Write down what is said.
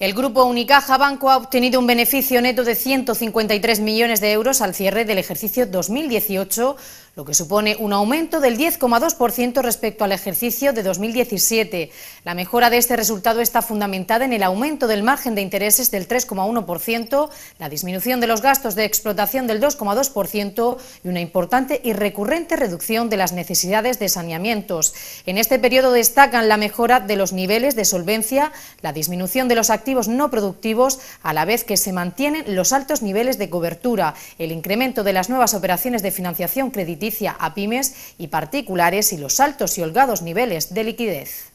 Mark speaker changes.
Speaker 1: El grupo Unicaja Banco ha obtenido un beneficio neto de 153 millones de euros al cierre del ejercicio 2018, lo que supone un aumento del 10,2% respecto al ejercicio de 2017. La mejora de este resultado está fundamentada en el aumento del margen de intereses del 3,1%, la disminución de los gastos de explotación del 2,2% y una importante y recurrente reducción de las necesidades de saneamientos. En este periodo destacan la mejora de los niveles de solvencia, la disminución de los activos no productivos, a la vez que se mantienen los altos niveles de cobertura, el incremento de las nuevas operaciones de financiación crediticia a pymes y particulares y los altos y holgados niveles de liquidez.